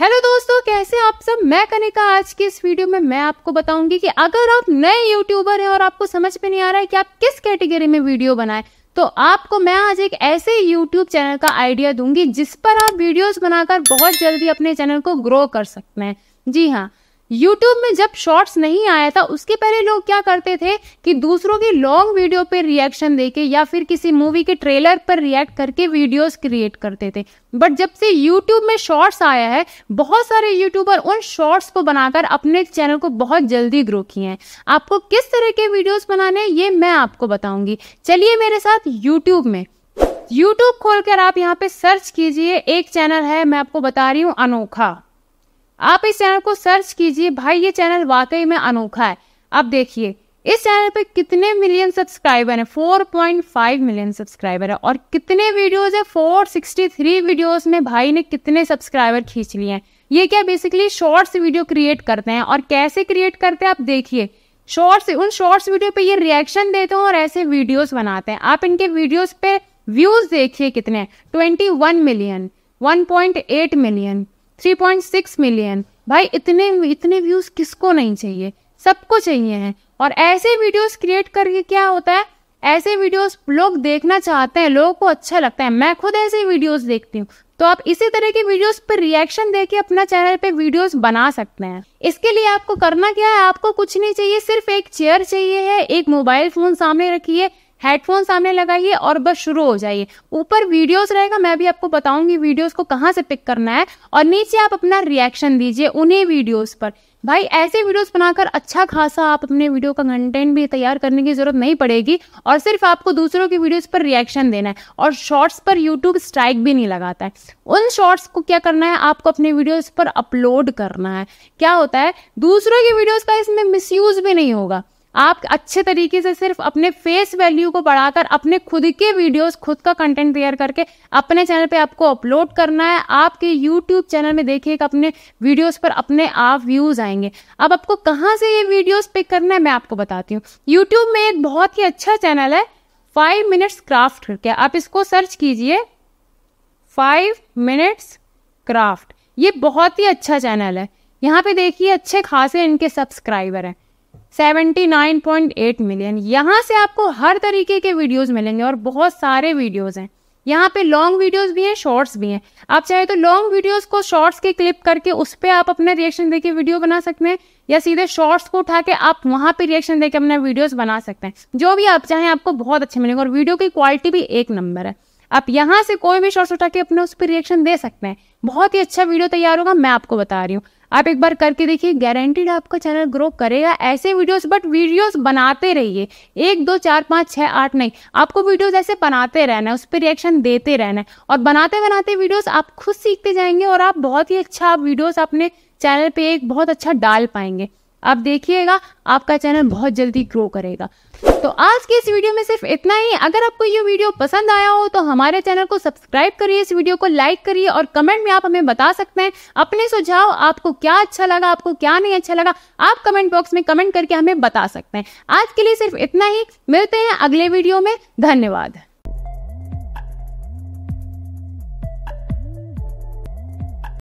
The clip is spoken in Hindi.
हेलो दोस्तों कैसे आप सब मैं कनिका आज की इस वीडियो में मैं आपको बताऊंगी कि अगर आप नए यूट्यूबर हैं और आपको समझ में नहीं आ रहा है कि आप किस कैटेगरी में वीडियो बनाएं तो आपको मैं आज एक ऐसे यूट्यूब चैनल का आइडिया दूंगी जिस पर आप वीडियोस बनाकर बहुत जल्दी अपने चैनल को ग्रो कर सकते हैं जी हाँ यूट्यूब में जब शॉर्ट्स नहीं आया था उसके पहले लोग क्या करते थे कि दूसरों की लॉन्ग वीडियो पर रिएक्शन देके या फिर किसी मूवी के ट्रेलर पर रिएक्ट करके वीडियोस क्रिएट करते थे बट जब से यूट्यूब में शॉर्ट्स आया है बहुत सारे यूट्यूबर उन शॉर्ट्स को बनाकर अपने चैनल को बहुत जल्दी ग्रो किए हैं आपको किस तरह के वीडियोज़ बनाने ये मैं आपको बताऊंगी चलिए मेरे साथ यूट्यूब में यूट्यूब खोलकर आप यहाँ पे सर्च कीजिए एक चैनल है मैं आपको बता रही हूँ अनोखा आप इस चैनल को सर्च कीजिए भाई ये चैनल वाकई में अनोखा है अब देखिए इस चैनल पे कितने मिलियन सब्सक्राइबर हैं 4.5 मिलियन सब्सक्राइबर है और कितने वीडियोस है 463 वीडियोस में भाई ने कितने सब्सक्राइबर खींच लिए हैं ये क्या बेसिकली शॉर्ट्स वीडियो क्रिएट करते हैं और कैसे क्रिएट करते हैं आप देखिए शॉर्ट्स उन शॉर्ट्स वीडियो पे ये रिएक्शन देते हैं और ऐसे वीडियोस बनाते हैं आप इनके वीडियोस पे व्यूज देखिए कितने ट्वेंटी मिलियन 1.8 मिलियन 3.6 मिलियन भाई इतने इतने व्यूज किसको नहीं चाहिए सबको चाहिए हैं और ऐसे वीडियोस क्रिएट करके क्या होता है ऐसे वीडियोस लोग देखना चाहते हैं लोगों को अच्छा लगता है मैं खुद ऐसे वीडियोस देखती हूँ तो आप इसी तरह के वीडियोस पर रिएक्शन देके अपना चैनल पे वीडियोस बना सकते हैं इसके लिए आपको करना क्या है आपको कुछ नहीं चाहिए सिर्फ एक चेयर चाहिए है एक मोबाइल फोन सामने रखिए हेडफोन सामने लगाइए और बस शुरू हो जाइए ऊपर वीडियोस रहेगा मैं भी आपको बताऊंगी वीडियोस को कहाँ से पिक करना है और नीचे आप अपना रिएक्शन दीजिए उन्हीं वीडियोस पर भाई ऐसे वीडियोस बनाकर अच्छा खासा आप अपने वीडियो का कंटेंट भी तैयार करने की ज़रूरत नहीं पड़ेगी और सिर्फ आपको दूसरों की वीडियोस पर रिएक्शन देना है और शॉर्ट्स पर यूट्यूब स्ट्राइक भी नहीं लगाता है उन शॉर्ट्स को क्या करना है आपको अपने वीडियोस पर अपलोड करना है क्या होता है दूसरों की वीडियोज़ का इसमें मिस भी नहीं होगा आप अच्छे तरीके से सिर्फ अपने फेस वैल्यू को बढ़ाकर अपने खुद के वीडियोस खुद का कंटेंट तैयार करके अपने चैनल पे आपको अपलोड करना है आपके यूट्यूब चैनल में देखिएगा अपने वीडियोस पर अपने आप व्यूज आएंगे अब आपको कहाँ से ये वीडियोस पिक करना है मैं आपको बताती हूँ यूट्यूब में एक बहुत ही अच्छा चैनल है फाइव मिनट्स क्राफ्ट करके आप इसको सर्च कीजिए फाइव मिनट्स क्राफ्ट ये बहुत ही अच्छा चैनल है यहाँ पे देखिए अच्छे खासे इनके सब्सक्राइबर हैं 79.8 मिलियन यहाँ से आपको हर तरीके के वीडियोस मिलेंगे और बहुत सारे वीडियोस हैं यहाँ पे लॉन्ग वीडियोस भी हैं शॉर्ट्स भी हैं आप चाहे तो लॉन्ग वीडियोस को शॉर्ट्स के क्लिप करके उस पर आप अपना रिएक्शन देके वीडियो बना सकते हैं या सीधे शॉर्ट्स को उठा के आप वहाँ पे रिएक्शन देके अपना वीडियोस बना सकते हैं जो भी आप चाहें आपको बहुत अच्छे मिलेंगे और वीडियो की क्वालिटी भी एक नंबर है आप यहाँ से कोई भी शॉर्ट्स उठा के अपना उस पर रिएक्शन दे सकते हैं बहुत ही अच्छा वीडियो तैयार होगा मैं आपको बता रही हूँ आप एक बार करके देखिए गारंटीड आपका चैनल ग्रो करेगा ऐसे वीडियोस बट वीडियोस बनाते रहिए एक दो चार पाँच छः आठ नहीं आपको वीडियोस ऐसे बनाते रहना है उस पर रिएक्शन देते रहना है और बनाते बनाते वीडियोस आप खुद सीखते जाएंगे और आप बहुत ही अच्छा वीडियोस अपने चैनल पर एक बहुत अच्छा डाल पाएंगे आप देखिएगा आपका चैनल बहुत जल्दी ग्रो करेगा तो आज के इस वीडियो में सिर्फ इतना ही अगर आपको ये वीडियो पसंद आया हो तो हमारे चैनल को सब्सक्राइब करिए इस वीडियो को लाइक करिए और कमेंट में आप हमें बता सकते हैं अपने सुझाव आपको क्या अच्छा लगा आपको क्या नहीं अच्छा लगा आप कमेंट बॉक्स में कमेंट करके हमें बता सकते हैं आज के लिए सिर्फ इतना ही मिलते हैं अगले वीडियो में धन्यवाद